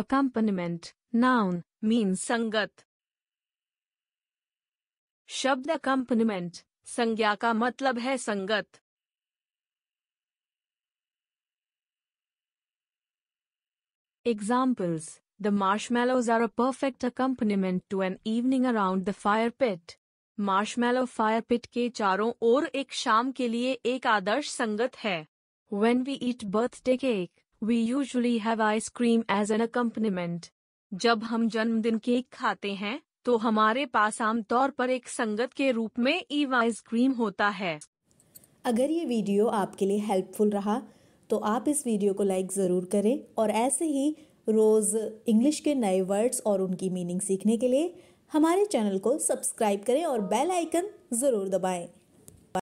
Accompaniment, noun, means संगत शब्द अकम्पनिमेंट संज्ञा का मतलब है संगत Examples The marshmallows are a perfect accompaniment to an evening around the fire pit. Marshmallow fire pit के चारों ओर एक शाम के लिए एक आदर्श संगत है When we eat birthday cake, We usually have ice cream as an accompaniment. जब हम जन्मदिन केक खाते हैं तो हमारे पास आमतौर पर एक संगत के रूप में ईव आइसक्रीम होता है अगर ये वीडियो आपके लिए हेल्पफुल रहा तो आप इस वीडियो को लाइक ज़रूर करें और ऐसे ही रोज़ इंग्लिश के नए वर्ड्स और उनकी मीनिंग सीखने के लिए हमारे चैनल को सब्सक्राइब करें और बेल आइकन ज़रूर दबाएं।